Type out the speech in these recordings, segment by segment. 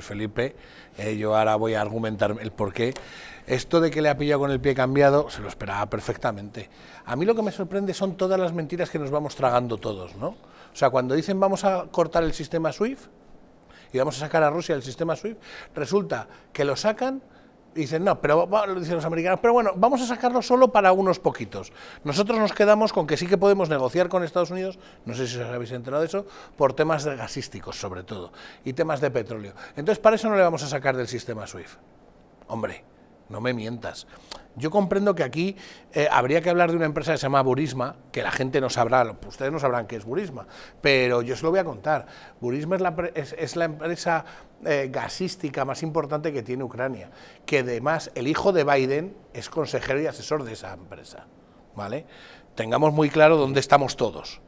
Felipe, eh, yo ahora voy a argumentar el porqué. Esto de que le ha pillado con el pie cambiado, se lo esperaba perfectamente. A mí lo que me sorprende son todas las mentiras que nos vamos tragando todos, ¿no? O sea, cuando dicen vamos a cortar el sistema SWIFT y vamos a sacar a Rusia del sistema SWIFT, resulta que lo sacan dicen, no, pero dicen los americanos, pero bueno, vamos a sacarlo solo para unos poquitos. Nosotros nos quedamos con que sí que podemos negociar con Estados Unidos, no sé si os habéis enterado de eso, por temas gasísticos sobre todo, y temas de petróleo. Entonces, para eso no le vamos a sacar del sistema SWIFT. Hombre, no me mientas. Yo comprendo que aquí eh, habría que hablar de una empresa que se llama Burisma, que la gente no sabrá, ustedes no sabrán qué es Burisma, pero yo se lo voy a contar. Burisma es la, empresa eh, gasística más importante que tiene Ucrania, que además el hijo de Biden es consejero y asesor de esa empresa. ¿vale? Tengamos muy claro dónde estamos todos.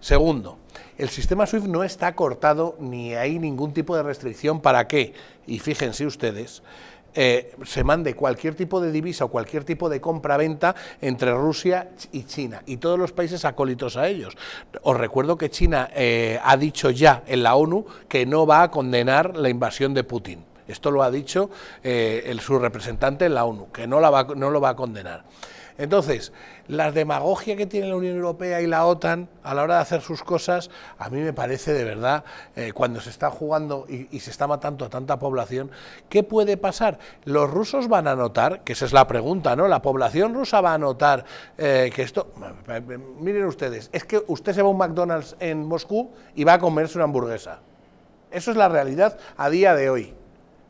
Segundo, el sistema SWIFT no está cortado ni hay ningún tipo de restricción para qué. y fíjense ustedes, eh, se mande cualquier tipo de divisa o cualquier tipo de compra-venta entre Rusia y China y todos los países acólitos a ellos. Os recuerdo que China eh, ha dicho ya en la ONU que no va a condenar la invasión de Putin. Esto lo ha dicho eh, el, su representante en la ONU, que no, no lo va a condenar. Entonces, la demagogia que tiene la Unión Europea y la OTAN a la hora de hacer sus cosas, a mí me parece de verdad, eh, cuando se está jugando y, se está matando a tanta población, ¿qué puede pasar? ¿Los rusos van a notar? Que esa es la pregunta, ¿no? ¿La población rusa va a notar eh, que esto... Miren ustedes, es que usted se va a un McDonald's en Moscú y va a comerse una hamburguesa. Eso es la realidad a día de hoy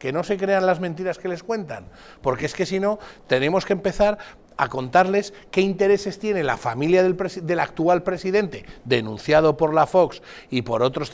que no se crean las mentiras que les cuentan, porque es que si no, tenemos que empezar a contarles qué intereses tiene la familia del, del actual presidente, denunciado por la Fox y por otros